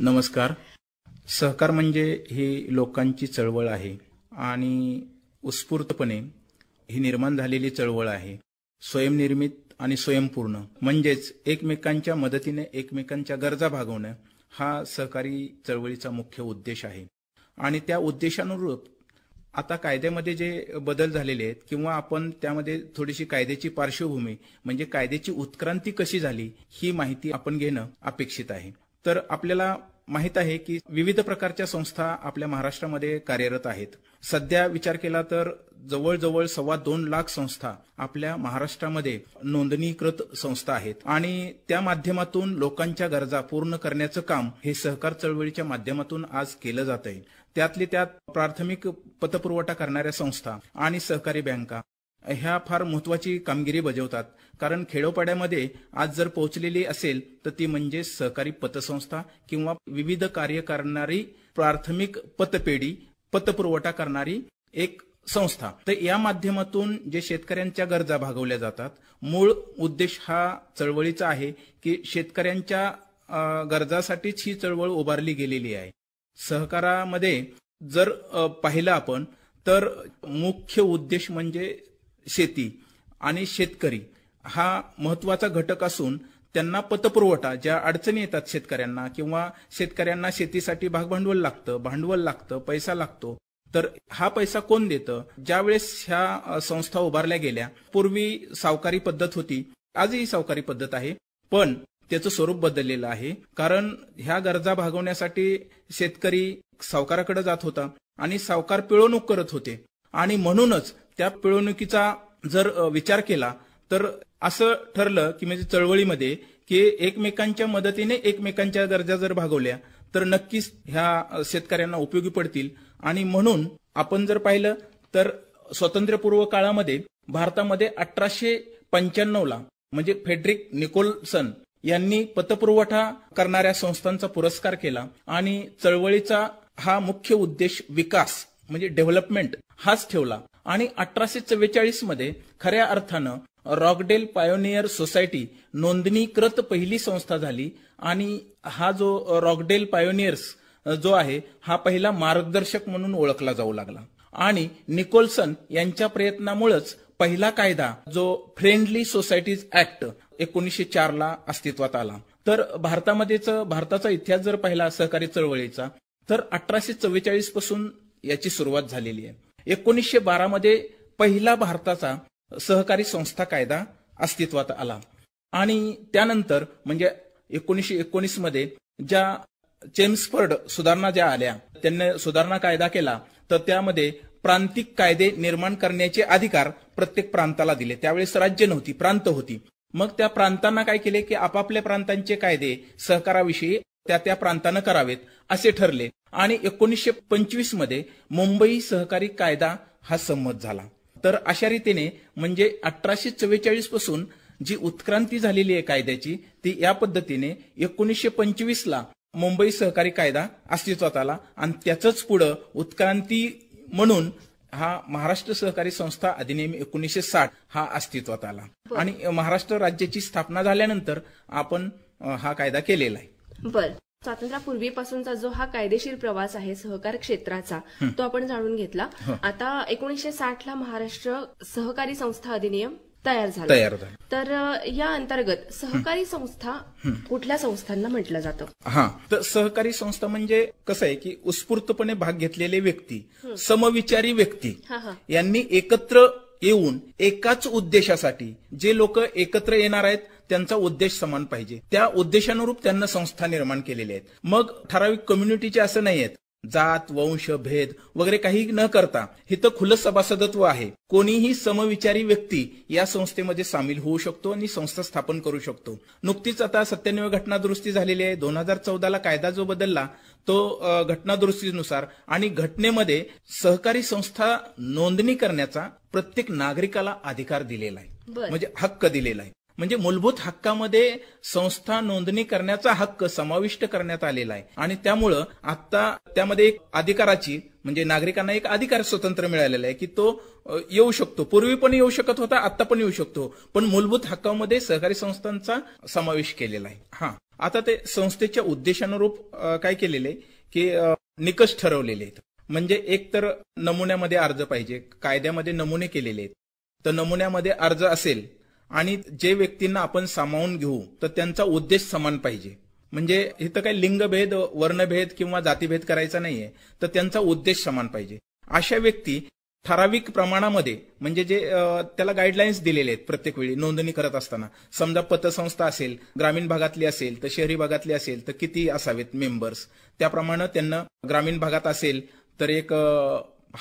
नमस्कार सहकार म्हणजे ही लोकांची चळवळ आहे आणि उत्स्फूर्तपणे ही निर्माण झालेली चळवळ आहे स्वयंनिर्मित आणि स्वयंपूर्ण म्हणजेच एकमेकांच्या मदतीने एकमेकांच्या गरजा भागवणं हा सहकारी चळवळीचा मुख्य उद्देश आहे आणि त्या उद्देशानुरूप आता कायद्यामध्ये जे बदल झालेले आहेत किंवा आपण त्यामध्ये थोडीशी कायद्याची पार्श्वभूमी म्हणजे कायद्याची उत्क्रांती कशी झाली ही माहिती आपण घेणं अपेक्षित आहे तर आपल्याला माहीत आहे की विविध प्रकारच्या संस्था आपल्या महाराष्ट्रामध्ये कार्यरत आहेत सध्या विचार केला तर जवळजवळ सव्वा दोन लाख संस्था आपल्या महाराष्ट्रामध्ये नोंदणीकृत संस्था आहेत आणि त्या माध्यमातून लोकांच्या गरजा पूर्ण करण्याचं काम हे सहकार चळवळीच्या माध्यमातून आज केलं जात आहे त्यातली त्यात प्राथमिक पतपुरवठा करणाऱ्या संस्था आणि सहकारी बँका ह्या फार महत्वाची कामगिरी बजावतात कारण खेडोपाड्यामध्ये आज जर पोहोचलेली असेल तर ती म्हणजे सहकारी पतसंस्था किंवा विविध कार्य करणारी प्राथमिक पतपेढी पतपुरवठा करणारी एक संस्था तर या माध्यमातून जे शेतकऱ्यांच्या गरजा भागवल्या जातात मूळ उद्देश हा चळवळीचा आहे की शेतकऱ्यांच्या गरजासाठीच ही चळवळ उभारली गेलेली आहे सहकारामध्ये जर पाहिलं आपण तर मुख्य उद्देश म्हणजे शेती आणि शेतकरी हा महत्वाचा घटक असून त्यांना पतपुरवठा ज्या अडचणी येतात शेतकऱ्यांना किंवा शेतकऱ्यांना शेतीसाठी भागभांडवल लागतं भांडवल लागतं पैसा लागतो तर हा पैसा कोण देतं ज्यावेळेस ह्या संस्था उभारल्या गेल्या पूर्वी सावकारी पद्धत होती आजही सावकारी पद्धत आहे पण त्याचं स्वरूप बदललेलं आहे कारण ह्या गरजा भागवण्यासाठी शेतकरी सावकाराकडे जात होता आणि सावकार पिळवणूक करत होते आणि म्हणूनच त्या पिळवणुकीचा जर विचार केला तर असं ठरलं की म्हणजे चळवळीमध्ये की एकमेकांच्या मदतीने एकमेकांच्या दर्जा जर भागवल्या तर नक्कीच ह्या शेतकऱ्यांना उपयोगी पडतील आणि म्हणून आपण जर पाहिलं तर स्वातंत्र्यपूर्व काळामध्ये भारतामध्ये अठराशे पंच्याण्णवला म्हणजे फेडरिक निकोलसन यांनी पतपुरवठा करणाऱ्या संस्थांचा पुरस्कार केला आणि चळवळीचा हा मुख्य उद्देश विकास म्हणजे डेव्हलपमेंट हाच ठेवला आणि अठराशे चव्वेचाळीस मध्ये खऱ्या अर्थानं रॉकडेल पायोनियर सोसायटी नोंदणीकृत पहिली संस्था झाली आणि हा जो रॉकडेल पायोनियर्स जो आहे हा पहिला मार्गदर्शक म्हणून ओळखला जाऊ लागला आणि निकोलसन यांच्या प्रयत्नामुळेच पहिला कायदा जो फ्रेंडली सोसायटीज ऍक्ट एकोणीसशे चार ला अस्तित्वात आला तर भारतामध्येच भारताचा इतिहास जर पहिला सहकारी चळवळीचा तर अठराशे चव्वेचाळीस पासून याची सुरुवात झालेली आहे एकोणीसशे बारामध्ये पहिला भारताचा सहकारी संस्था कायदा अस्तित्वात आला आणि त्यानंतर म्हणजे एकोणीसशे एकोणीस मध्ये ज्या चेम्सफर्ड सुधारणा ज्या आल्या त्यांनी सुधारणा कायदा केला तर त्यामध्ये प्रांतिक कायदे निर्माण करण्याचे अधिकार प्रत्येक प्रांताला दिले त्यावेळेस राज्य नव्हती प्रांत होती मग त्या प्रांतांना काय केले की आपापल्या प्रांतांचे कायदे सहकाराविषयी त्या त्या प्रांतानं करावेत असे ठरले आणि एकोणीसशे पंचवीस मध्ये मुंबई सहकारी कायदा हा संमत झाला तर अशा रीतीने म्हणजे अठराशे चव्वेचाळीस पासून जी उत्क्रांती झालेली आहे कायद्याची ती या पद्धतीने एकोणीसशे पंचवीस ला मुंबई सहकारी कायदा अस्तित्वात आला आणि त्याच पुढं उत्क्रांती म्हणून हा महाराष्ट्र सहकारी संस्था अधिनियम एकोणीसशे साठ हा अस्तित्वात आला आणि महाराष्ट्र राज्याची स्थापना झाल्यानंतर आपण हा कायदा केलेला आहे स्वातंत्र्यापूर्वीपासूनचा जो हा कायदेशीर प्रवास आहे सहकार क्षेत्राचा तो आपण जाणून घेतला आता एकोणीशे साठ ला महाराष्ट्र सहकारी संस्था अधिनियम तयार झाला तर या अंतर्गत सहकारी संस्था कुठल्या संस्थांना म्हटलं जातं हा तर सहकारी संस्था म्हणजे कसं आहे की उत्स्फूर्तपणे भाग घेतलेले व्यक्ती समविचारी व्यक्ती यांनी एकत्र येऊन एकाच उद्देशासाठी जे लोक एकत्र येणार आहेत त्यांचा उद्देश समान पाहिजे त्या उद्देशानुरूप त्यांना संस्था निर्माण केलेल्या आहेत मग ठराविक कम्युनिटीचे असं नाही आहेत जात वंश भेद वगैरे काही न करता हे तर खुलं सभासदत्व आहे कोणीही समविचारी व्यक्ती या संस्थेमध्ये सामील होऊ शकतो आणि संस्था स्थापन करू शकतो नुकतीच आता सत्यान्वय घटना दुरुस्ती झालेली आहे दोन हजार चौदाला कायदा जो बदलला तो घटना दुरुस्तीनुसार आणि घटनेमध्ये सहकारी संस्था नोंदणी करण्याचा प्रत्येक नागरिकाला अधिकार दिलेला आहे म्हणजे हक्क दिलेला आहे म्हणजे मूलभूत हक्कामध्ये संस्था नोंदणी करण्याचा हक्क समाविष्ट करण्यात आलेला आहे आणि त्यामुळं आता त्यामध्ये एक अधिकाराची म्हणजे नागरिकांना एक अधिकार स्वतंत्र मिळालेला आहे की तो येऊ शकतो पूर्वी पण येऊ शकत होता आता पण येऊ शकतो पण मूलभूत हक्कामध्ये सहकारी संस्थांचा समावेश केलेला आहे हा आता ते संस्थेच्या उद्देशानुरूप काय केलेले की निकष ठरवलेले आहेत म्हणजे एक तर नमुन्यामध्ये अर्ज पाहिजे कायद्यामध्ये नमुने केलेले आहेत तर नमुन्यामध्ये अर्ज असेल आणि जे व्यक्तींना आपण सामावून घेऊ तर त्यांचा उद्देश समान पाहिजे म्हणजे इथं काही लिंगभेद वर्णभेद किंवा जातीभेद करायचा नाहीये तर त्यांचा उद्देश समान पाहिजे अशा व्यक्ती ठराविक प्रमाणामध्ये म्हणजे जे त्याला गाईडलाईन्स दिलेले आहेत प्रत्येक वेळी नोंदणी करत असताना समजा पतसंस्था असेल ग्रामीण भागातली असेल तर शहरी भागातली असेल तर किती असावेत मेंबर्स त्याप्रमाणे त्यांना ग्रामीण भागात असेल तर एक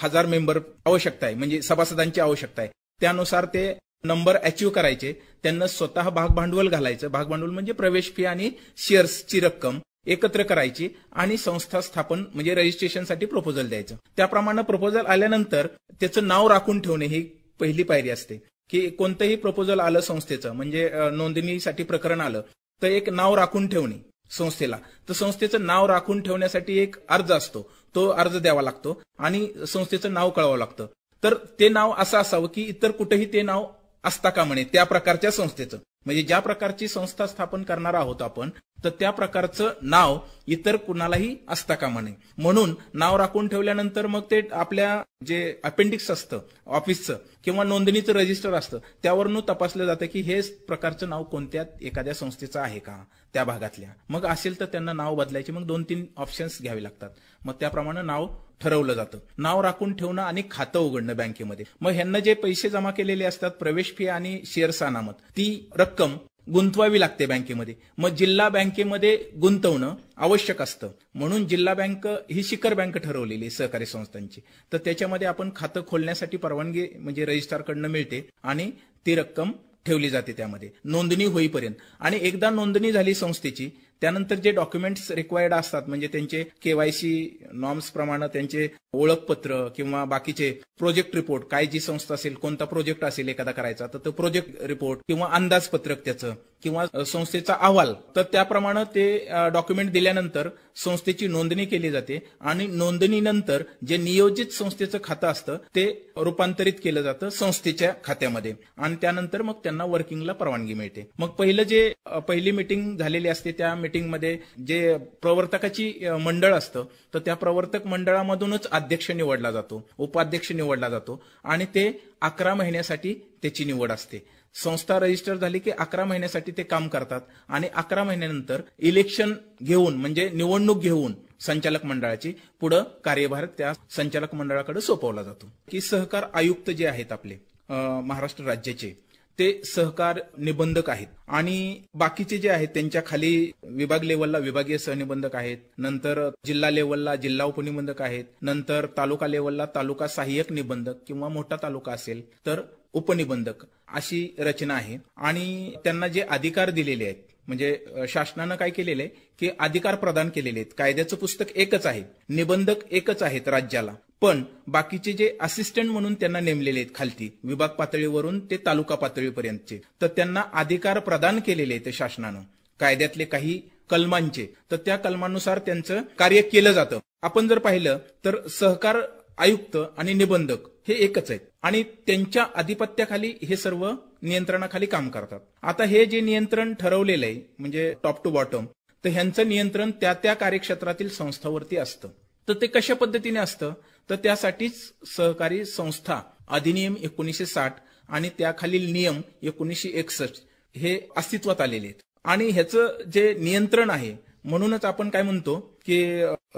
हजार मेंबर आवश्यकता आहे म्हणजे सभासदांची आवश्यकता आहे त्यानुसार ते नंबर अचीव्ह करायचे त्यांना स्वतः भाग भांडवल घालायचं भाग भांडवल म्हणजे प्रवेश फी आणि शेअर्सची रक्कम एकत्र करायची आणि संस्था स्थापन म्हणजे रजिस्ट्रेशनसाठी प्रपोजल द्यायचं त्याप्रमाणे प्रपोजल आल्यानंतर त्याचं नाव राखून ठेवणे ही पहिली पायरी असते की कोणतंही प्रपोजल आलं संस्थेचं म्हणजे नोंदणीसाठी प्रकरण आलं तर एक नाव राखून ठेवणे संस्थेला तर संस्थेचं नाव राखून ठेवण्यासाठी एक अर्ज असतो तो अर्ज द्यावा लागतो आणि संस्थेचं नाव कळवावं लागतं तर ते नाव असं असावं की इतर कुठेही ते नाव असता का म्हणे त्या प्रकारच्या संस्थेचं म्हणजे ज्या प्रकारची संस्था स्थापन करणार आहोत आपण तर त्या प्रकारचं नाव इतर कुणालाही असता का म्हणे म्हणून नाव राखून ठेवल्यानंतर मग ते आपल्या जे अपेंडिक्स असतं ऑफिसचं किंवा नोंदणीचं रजिस्टर असतं त्यावरून तपासलं जातं की हे प्रकारचं नाव कोणत्या एखाद्या संस्थेचं आहे का त्या भागातल्या मग असेल तर त्यांना नाव बदलायचे मग दोन तीन ऑप्शन्स घ्यावे लागतात मग त्याप्रमाणे नाव ठरवलं जातं नाव राखून ठेवणं आणि खातं उघडणं बँकेमध्ये मग ह्यांना जे पैसे जमा केलेले असतात प्रवेश फी आणि शेअर्स अनामत ती रक्कम गुंतवावी लागते बँकेमध्ये मग जिल्हा बँकेमध्ये गुंतवणं आवश्यक असतं म्हणून जिल्हा बँक ही शिखर बँक ठरवलेली सहकारी संस्थांची तर त्याच्यामध्ये आपण खातं खोलण्यासाठी परवानगी म्हणजे रजिस्ट्रारकडनं मिळते आणि ती रक्कम ठेवली जाते त्यामध्ये नोंदणी होईपर्यंत आणि एकदा नोंदणी झाली संस्थेची त्यानंतर जे डॉक्युमेंट्स रिक्वायर्ड असतात म्हणजे त्यांचे केवायसी नॉर्म्स प्रमाणे त्यांचे ओळखपत्र किंवा बाकीचे प्रोजेक्ट रिपोर्ट काय जी संस्था असेल कोणता प्रोजेक्ट असेल एखादा करायचा तर तो प्रोजेक्ट रिपोर्ट किंवा अंदाजपत्रक त्याचं किंवा संस्थेचा अहवाल तर त्याप्रमाणे ते डॉक्युमेंट दिल्यानंतर संस्थेची नोंदणी केली जाते आणि नोंदणीनंतर जे नियोजित संस्थेचं खातं असतं ते रूपांतरित केलं जातं संस्थेच्या खात्यामध्ये आणि त्यानंतर मग त्यांना वर्किंगला परवानगी मिळते मग पहिलं जे पहिली मिटिंग झालेली असते त्या मिटिंगमध्ये जे प्रवर्तकाची मंडळ असतं तर त्या प्रवर्तक मंडळामधूनच अध्यक्ष निवडला जातो उपाध्यक्ष निवडला जातो आणि ते अकरा महिन्यासाठी त्याची निवड असते संस्था रजिस्टर झाली की अकरा महिन्यासाठी ते काम करतात आणि अकरा महिन्यानंतर इलेक्शन घेऊन म्हणजे निवडणूक घेऊन संचालक मंडळाची पुढे कार्यभार त्या संचालक मंडळाकडे सोपवला जातो की सहकार आयुक्त जे आहेत आपले महाराष्ट्र राज्याचे ते सहकार निबंधक आहेत आणि बाकीचे जे आहेत त्यांच्या खाली विभाग लेवलला विभागीय सहनिबंधक आहेत नंतर जिल्हा लेवलला जिल्हा उपनिबंधक आहेत नंतर तालुका लेवलला तालुका सहाय्यक निबंधक किंवा मोठा तालुका असेल तर उपनिबंधक अशी रचना आहे आणि त्यांना जे अधिकार दिलेले आहेत म्हणजे शासनानं काय केलेलं आहे की अधिकार प्रदान केलेले आहेत कायद्याचं पुस्तक एकच आहे निबंधक एकच आहेत राज्याला पण बाकीचे जे असिस्टंट म्हणून त्यांना नेमलेले आहेत खालती विभाग पातळीवरून ते तालुका पातळीपर्यंतचे तर त्यांना अधिकार प्रदान केलेले आहेत शासनानं कायद्यातले काही कलमांचे तर त्या कलमानुसार त्यांचं कार्य केलं जातं आपण जर पाहिलं तर सहकार आयुक्त आणि निबंधक हे एकच आहेत आणि त्यांच्या आधिपत्याखाली हे सर्व नियंत्रणाखाली काम करतात आता हे जे नियंत्रण ठरवलेलं आहे म्हणजे टॉप टू बॉटम तर ह्यांचं नियंत्रण त्या त्या कार्यक्षेत्रातील संस्थावरती असतं तर ते कशा पद्धतीने असतं तर त्यासाठीच सहकारी संस्था अधिनियम एकोणीसशे साठ आणि त्याखालील नियम एकोणीसशे एकसष्ट हे अस्तित्वात आलेले आहेत आणि ह्याचं जे नियंत्रण आहे म्हणूनच आपण काय म्हणतो की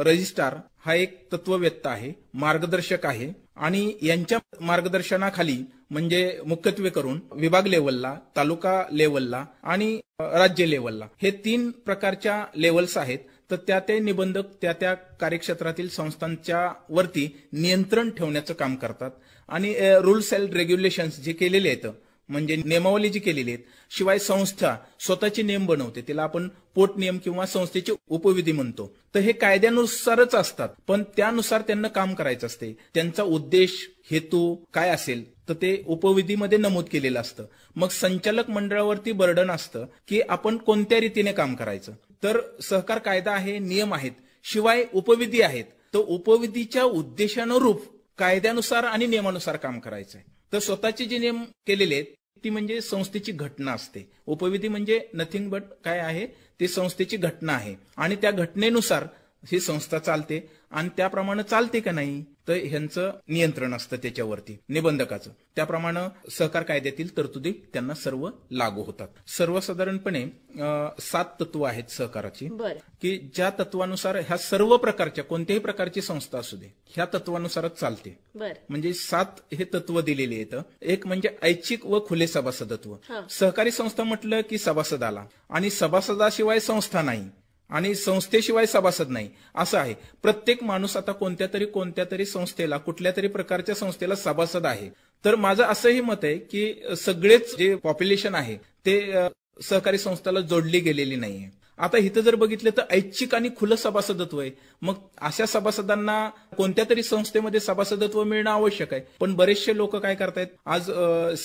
रजिस्ट्रार हा एक तत्ववेत्ता आहे मार्गदर्शक आहे आणि यांच्या मार्गदर्शनाखाली म्हणजे मुख्यत्वे करून विभाग लेवलला तालुका लेवलला आणि राज्य लेवलला हे तीन प्रकारच्या लेवल्स आहेत तर त्या ते निबंधक त्या त्या कार्यक्षेत्रातील संस्थांच्या वरती नियंत्रण ठेवण्याचं काम करतात आणि रुल्स अँड रेग्युलेशन्स जे केलेले आहेत म्हणजे नियमावली जी केलेली आहेत शिवाय संस्था स्वतःचे नियम बनवते त्याला आपण पोटनियम किंवा संस्थेची उपविधी म्हणतो तर हे कायद्यानुसारच असतात पण त्यानुसार त्यांना काम करायचं असते त्यांचा उद्देश हेतू काय असेल तर ते उपविधीमध्ये नमूद केलेलं असतं मग संचालक मंडळावरती बर्डन असतं की आपण कोणत्या रीतीने काम करायचं तर सहकार कायदा आहे नियम आहेत शिवाय उपविधी आहेत तर उपविधीच्या उद्देशानुरूप कायद्यानुसार आणि नियमानुसार काम करायचं आहे तर स्वतःचे जे नियम केलेले आहेत ती म्हणजे संस्थेची घटना असते उपविधी म्हणजे नथिंग बट काय आहे ती संस्थेची घटना आहे आणि त्या घटनेनुसार ही संस्था चालते आणि त्याप्रमाणे चालते का नाही तर ह्यांचं नियंत्रण असतं त्याच्यावरती निबंधकाचं त्याप्रमाणे सहकार कायद्यातील तरतुदी त्यांना सर्व लागू होतात सर्वसाधारणपणे सात तत्व आहेत सहकाराची की ज्या तत्वानुसार ह्या सर्व प्रकारच्या कोणत्याही प्रकारची संस्था असू दे ह्या तत्वानुसारच चालते म्हणजे सात हे तत्व दिलेली आहेत एक म्हणजे ऐच्छिक व खुले सभासदत्व सहकारी संस्था म्हटलं की सभासदाला आणि सभासदाशिवाय संस्था नाही आणि संस्थेशिवाय सभासद नाही असं आहे प्रत्येक माणूस आता कोणत्या तरी कोणत्या तरी संस्थेला कुठल्या तरी प्रकारच्या संस्थेला सभासद आहे तर माझं असंही मत आहे की सगळेच जे पॉप्युलेशन आहे ते सहकारी संस्थेला जोडली गेलेली नाहीये आता इथं जर बघितलं तर ऐच्छिक आणि खुलं सभासदत्व आहे मग अशा सभासदांना कोणत्या तरी संस्थेमध्ये सभासदत्व मिळणं आवश्यक आहे पण बरेचसे लोक काय करतायत आज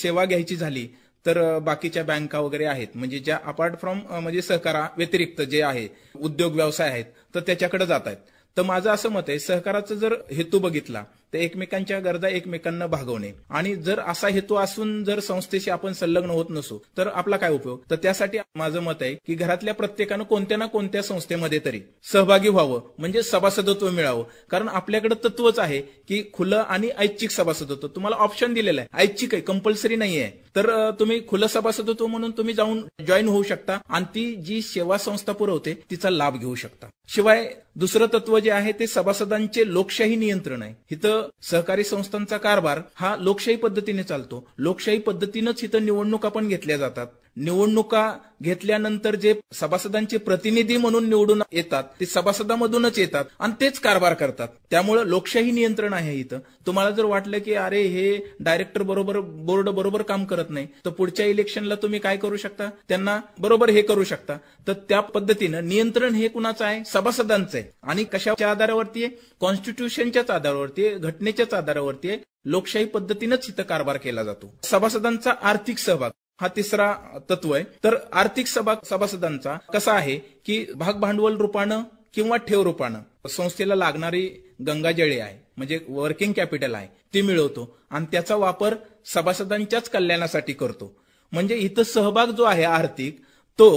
सेवा घ्यायची झाली तर बाकीच्या बँका वगैरे आहेत म्हणजे ज्या अपार्ट फ्रॉम म्हणजे सहकारा व्यतिरिक्त जे आहे उद्योग व्यवसाय आहेत तर त्याच्याकडे जात आहेत तर माझं असं मत आहे सहकाराचा जर हेतू बघितला तर एकमेकांच्या गरजा एकमेकांना भागवणे आणि जर असा हेतू असून जर संस्थेशी आपण संलग्न होत नसू तर आपला काय उपयोग तर त्यासाठी माझं मत आहे की घरातल्या प्रत्येकानं कोणत्या ना कोणत्या संस्थेमध्ये तरी सहभागी व्हावं म्हणजे सभासदत्व मिळावं कारण आपल्याकडे तत्वच आहे की खुलं आणि ऐच्छिक सभासदत्व तुम्हाला ऑप्शन दिलेलं आहे ऐच्छिक आहे कंपल्सरी नाही आहे तर तुम्ही खुलं सभासदत्व म्हणून तुम्ही जाऊन जॉईन होऊ शकता आणि ती जी सेवा संस्था पुरवते तिचा लाभ घेऊ शकता शिवाय दुसरं तत्व जे आहे ते सभासदांचे लोकशाही नियंत्रण आहे इथं सहकारी संस्थांचा कारभार हा लोकशाही पद्धतीने चालतो लोकशाही पद्धतीनेच इथं निवडणूक आपण घेतल्या जातात निवडणुका घेतल्यानंतर जे सभासदांचे प्रतिनिधी म्हणून निवडून येतात ते सभासदामधूनच येतात आणि तेच कारभार करतात त्यामुळे लोकशाही नियंत्रण आहे इथं तुम्हाला जर वाटलं की अरे हे डायरेक्टर बरोबर बोर्ड बरोबर काम करत नाही तर पुढच्या इलेक्शनला तुम्ही काय करू शकता त्यांना बरोबर हे करू शकता तर त्या पद्धतीनं नियंत्रण हे कुणाचं आहे सभासदांचं आहे आणि कशाच्या आधारावरती आहे कॉन्स्टिट्यूशनच्याच आधारावरती आहे घटनेच्याच आधारावरती आहे लोकशाही पद्धतीनंच इथं कारभार केला जातो सभासदांचा आर्थिक सहभाग हा तिसरा तत्व आहे तर आर्थिक सभा सभासदांचा कसा आहे की भाग भांडवल रूपानं किंवा ठेव रूपानं संस्थेला लागणारी गंगाजळी आहे म्हणजे वर्किंग कॅपिटल आहे ते मिळवतो आणि त्याचा वापर सभासदांच्याच कल्याणासाठी करतो म्हणजे इथं सहभाग जो आहे आर्थिक तो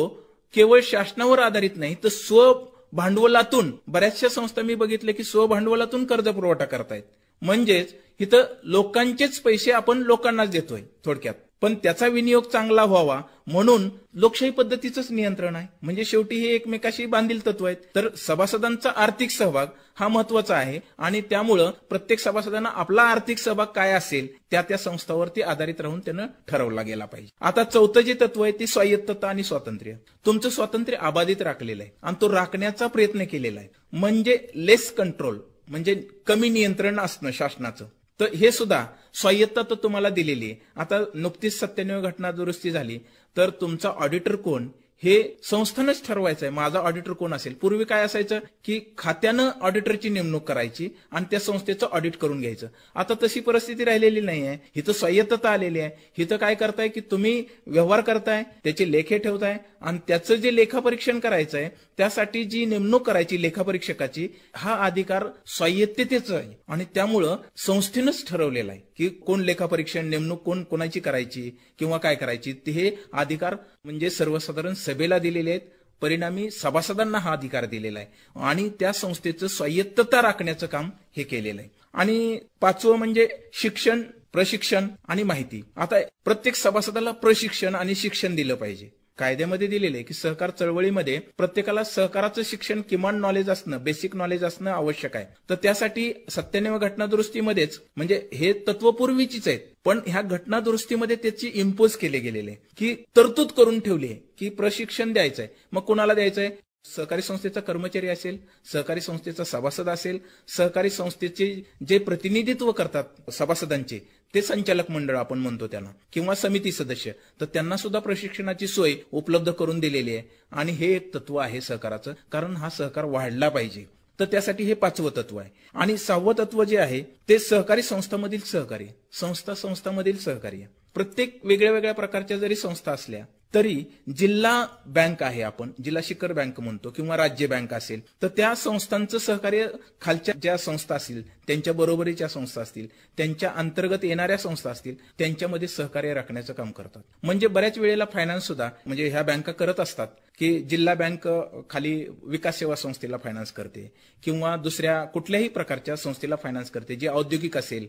केवळ शासनावर आधारित नाही तर स्व भांडवलातून बऱ्याचशा संस्था मी बघितले की स्वभांडवलातून कर्ज पुरवठा करतायत म्हणजेच इथं लोकांचेच पैसे आपण लोकांनाच देतोय थोडक्यात पण त्याचा विनियोग चांगला व्हावा म्हणून लोकशाही पद्धतीचंच नियंत्रण आहे म्हणजे शेवटी हे एकमेकाशी बांधील तत्व आहेत तर सभासदांचा आर्थिक सहभाग हा महत्वाचा आहे आणि त्यामुळं प्रत्येक सभासदांना आपला आर्थिक सहभाग काय असेल त्या त्या संस्थावरती आधारित राहून त्यानं ठरवला गेला पाहिजे आता चौथं जे तत्व आहे ते स्वायत्तता आणि स्वातंत्र्य तुमचं स्वातंत्र्य अबाधित राखलेलं आहे आणि तो राखण्याचा प्रयत्न केलेला आहे म्हणजे लेस कंट्रोल म्हणजे कमी नियंत्रण असणं शासनाचं तर हे सुद्धा स्वायत्ता तर तुम्हाला दिलेली आहे आता नुकतीच सत्त्याण्णव घटना दुरुस्ती झाली तर तुमचा ऑडिटर कोण हे संस्थानच ठरवायचं आहे माझा ऑडिटर कोण असेल पूर्वी काय असायचं की खात्यानं ऑडिटरची नेमणूक करायची आणि त्या संस्थेचं ऑडिट करून घ्यायचं आता तशी परिस्थिती राहिलेली नाही आहे हिथं स्वायत्तता आलेली आहे हिथं काय करताय की तुम्ही व्यवहार करताय त्याचे लेखे ठेवताय आणि त्याचं जे लेखापरीक्षण करायचं आहे त्यासाठी जी नेमणूक करायची लेखापरीक्षकाची हा अधिकार स्वायत्ततेचा आहे आणि त्यामुळं संस्थेनंच ठरवलेला आहे की कोण लेखापरीक्षण नेमणूक कोण कोणाची करायची किंवा काय करायची ते हे अधिकार म्हणजे सर्वसाधारण सभेला दिलेले आहेत परिणामी सभासदांना हा अधिकार दिलेला आहे आणि त्या संस्थेचं स्वायत्तता राखण्याचं काम हे केलेलं आहे आणि पाचवं म्हणजे शिक्षण प्रशिक्षण आणि माहिती आता प्रत्येक सभासदाला प्रशिक्षण आणि शिक्षण दिलं पाहिजे कायद्यामध्ये दिलेले की सहकार चळवळीमध्ये प्रत्येकाला सहकाराचं शिक्षण किमान नॉलेज असणं बेसिक नॉलेज असणं आवश्यक आहे तर त्यासाठी सत्याण्णव घटना म्हणजे हे तत्वपूर्वीचीच आहेत पण ह्या घटना दुरुस्तीमध्ये त्याची इम्पोज केले गेलेले की तरतूद करून ठेवली आहे की प्रशिक्षण द्यायचंय मग कोणाला द्यायचंय सहकारी संस्थेचा कर्मचारी असेल सहकारी संस्थेचा सभासद असेल सहकारी संस्थेचे जे प्रतिनिधित्व करतात सभासदांचे ते संचालक मंडळ आपण म्हणतो त्यांना किंवा समिती सदस्य तर त्यांना सुद्धा प्रशिक्षणाची सोय उपलब्ध करून दिलेली आहे आणि हे एक तत्व आहे सहकाराचं कारण हा सहकार वाढला पाहिजे तर त्यासाठी हे पाचवं तत्व आहे आणि सहावं तत्व जे आहे ते सहकारी संस्थांमधील सहकारी संस्था संस्थांमधील सहकार्य प्रत्येक वेगळ्या वेगळ्या प्रकारच्या जरी संस्था असल्या तरी जिल्हा बँक आहे आपण जिल्हा शिखर बँक म्हणतो किंवा राज्य बँक असेल तर त्या संस्थांचं सहकार्य खालच्या ज्या संस्था असतील त्यांच्या बरोबरीच्या संस्था असतील त्यांच्या अंतर्गत येणाऱ्या संस्था असतील त्यांच्यामध्ये सहकार्य राखण्याचं काम करतात म्हणजे बऱ्याच वेळेला फायनान्स सुद्धा म्हणजे ह्या बँका करत असतात की जिल्हा बँक खाली विकास सेवा संस्थेला फायनान्स करते किंवा दुसऱ्या कुठल्याही प्रकारच्या संस्थेला फायनान्स करते जी औद्योगिक असेल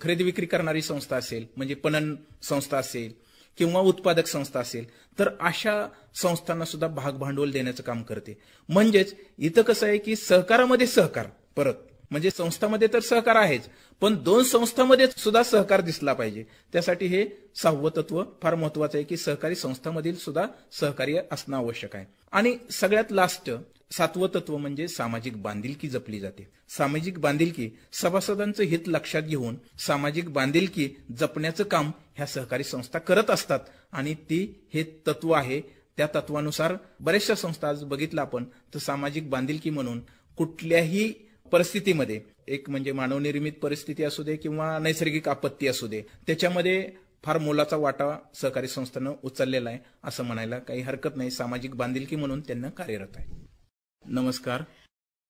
खरेदी विक्री करणारी संस्था असेल म्हणजे पणन संस्था असेल किंवा उत्पादक संस्था असेल तर अशा संस्थांना सुद्धा भाग भांडवल देण्याचं काम करते म्हणजेच इथं कसं आहे की सहकारामध्ये सहकार परत म्हणजे संस्थामध्ये तर सहकार आहेच पण दोन संस्थांमध्ये सुद्धा सहकार दिसला पाहिजे त्यासाठी हे सहावं तत्व फार महत्वाचं आहे की सहकारी संस्थांमधील सुद्धा सहकार्य असणं आवश्यक आहे आणि सगळ्यात लास्ट सातवं तत्व म्हणजे सामाजिक बांधिलकी जपली जाते सामाजिक बांधिलकी सभासदांचं हित लक्षात घेऊन सामाजिक बांधिलकी जपण्याचं काम ह्या सहकारी संस्था करत असतात आणि ती हे तत्व आहे त्या तत्वानुसार बऱ्याचशा संस्था आज बघितलं आपण तर सामाजिक बांधिलकी म्हणून कुठल्याही परिस्थितीमध्ये एक म्हणजे मानवनिर्मित परिस्थिती असू दे किंवा नैसर्गिक आपत्ती असू दे त्याच्यामध्ये फार मोलाचा वाटा सहकारी संस्थानं उचललेला आहे असं म्हणायला काही हरकत नाही सामाजिक बांधिलकी म्हणून त्यांना कार्यरत आहे नमस्कार